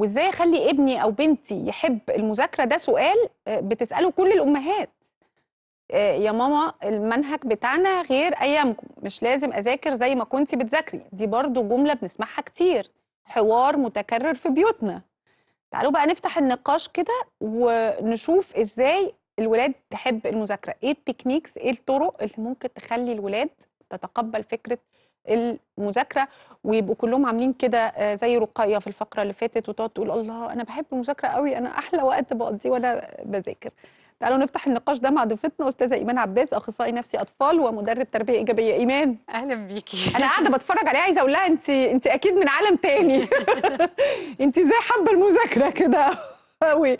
وازاي اخلي ابني او بنتي يحب المذاكره ده سؤال آه، بتساله كل الامهات آه، يا ماما المنهج بتاعنا غير ايامكم مش لازم اذاكر زي ما كنتي بتذاكري دي برضو جمله بنسمعها كتير حوار متكرر في بيوتنا تعالوا بقى نفتح النقاش كده ونشوف ازاي الولاد تحب المذاكره ايه التكنيكس ايه الطرق اللي ممكن تخلي الولاد تتقبل فكره المذاكره ويبقوا كلهم عاملين كده آه، زي رقيه في الفقره اللي فاتت وتقعد تقول الله انا بحب المذاكره قوي انا احلى وقت بقضيه وانا بذاكر تعالوا نفتح النقاش ده مع ضيفتنا استاذه ايمان عباس اخصائي نفسي اطفال ومدرب تربيه ايجابيه ايمان اهلا بيكي انا قاعده بتفرج عليها عايزه اقول لها انت انت اكيد من عالم تاني انت زي حابه المذاكره كده قوي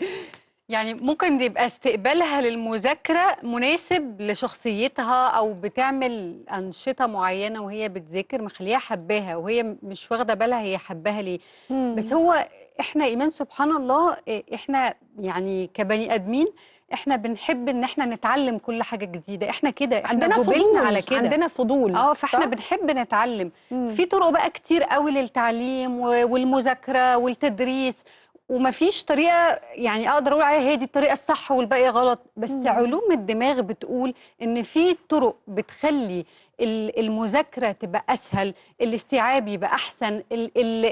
يعني ممكن يبقى استقبالها للمذاكرة مناسب لشخصيتها أو بتعمل أنشطة معينة وهي بتذاكر مخليها حباها وهي مش واخدة بالها هي حباها ليه مم. بس هو إحنا إيمان سبحان الله إحنا يعني كبني آدمين احنا بنحب ان احنا نتعلم كل حاجه جديده احنا كده عندنا فضول على كده عندنا فضول اه فاحنا صح؟ بنحب نتعلم مم. في طرق بقى كتير قوي للتعليم والمذاكره والتدريس ومفيش طريقه يعني اقدر اقول عليها هي دي الطريقه الصح والباقي غلط بس مم. علوم الدماغ بتقول ان في طرق بتخلي المذاكره تبقى اسهل الاستيعاب يبقى احسن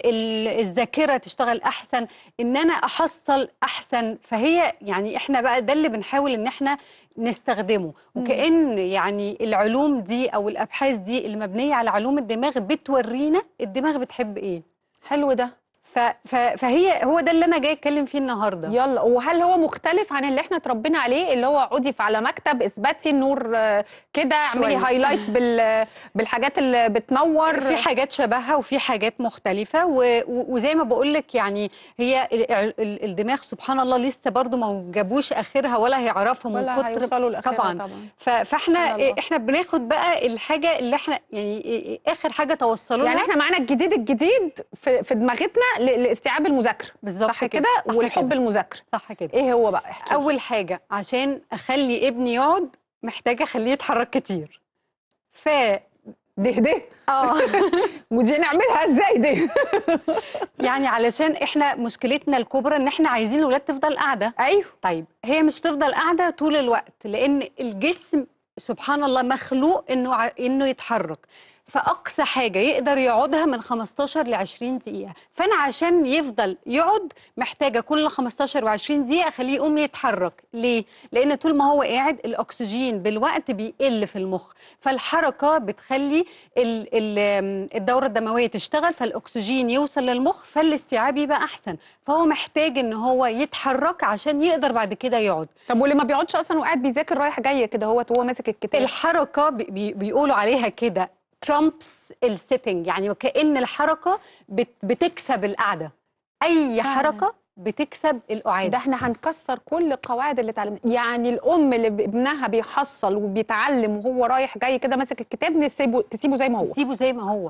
الذاكره تشتغل احسن ان انا احصل احسن فهي يعني احنا بقى ده اللي بنحاول ان احنا نستخدمه وكأن يعني العلوم دي او الابحاث دي المبنيه على علوم الدماغ بتورينا الدماغ بتحب ايه حلو ده فهي هو ده اللي انا جاي اتكلم فيه النهارده يلا وهل هو مختلف عن اللي احنا اتربينا عليه اللي هو عودي على مكتب اثبتي النور آه، كده اعملي هايلايتس بال بالحاجات اللي بتنور في حاجات شبهها وفي حاجات مختلفه و... وزي ما بقول لك يعني هي الدماغ سبحان الله لسه برضو ما جابوش اخرها ولا هيعرفوا من كتر طبعا, طبعا. فاحنا احنا بناخد بقى الحاجه اللي احنا يعني اخر حاجه توصلوا يعني احنا معانا الجديد الجديد في, في دماغتنا لاستيعاب المذاكره بالظبط صح كده, كده. والحب المذاكره صح كده ايه هو بقى احكي اول حاجه عشان اخلي ابني يقعد محتاجه اخليه يتحرك كتير ف ده ده اه ودي نعملها ازاي دي يعني علشان احنا مشكلتنا الكبرى ان احنا عايزين الاولاد تفضل قاعده ايوه طيب هي مش تفضل قاعده طول الوقت لان الجسم سبحان الله مخلوق انه انه يتحرك فاقصى حاجه يقدر يقعدها من 15 ل 20 دقيقه فانا عشان يفضل يقعد محتاجه كل 15 و20 دقيقه اخليه يقوم يتحرك ليه لان طول ما هو قاعد الاكسجين بالوقت بيقل في المخ فالحركه بتخلي الدوره الدمويه تشتغل فالاكسجين يوصل للمخ فالاستيعاب يبقى احسن فهو محتاج ان هو يتحرك عشان يقدر بعد كده يقعد طب واللي ما بيقعدش اصلا وقاعد بيذاكر رايح جاي كده هو وهو ماسك الكتاب الحركه بي بيقولوا عليها كده ترامبس السيتنج يعني وكأن الحركة بتكسب القعدة أي حركة بتكسب القعاد ده احنا هنكسر كل القواعد اللي اتعلمناها يعني الام اللي ابنها بيحصل وبيتعلم وهو رايح جاي كده ماسك الكتاب نسيبه تسيبه زي ما هو تسيبه زي ما هو